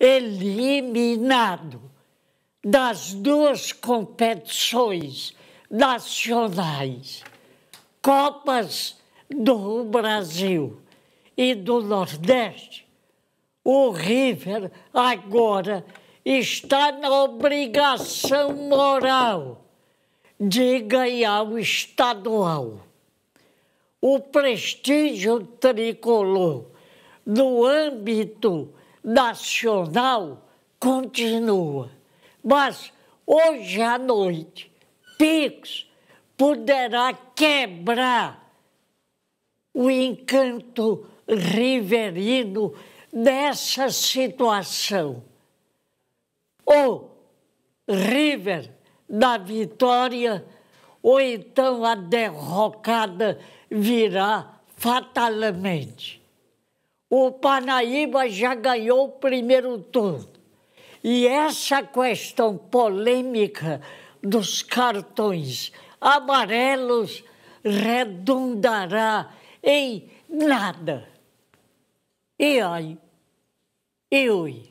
eliminado das duas competições nacionais, Copas do Brasil e do Nordeste, o River agora está na obrigação moral de ganhar o estadual. O prestígio tricolor no âmbito nacional continua. Mas hoje à noite, Pix poderá quebrar o encanto riverino dessa situação. Ou River da vitória, ou então a derrocada virá fatalmente o Panaíba já ganhou o primeiro turno. E essa questão polêmica dos cartões amarelos redundará em nada. E aí? E oi?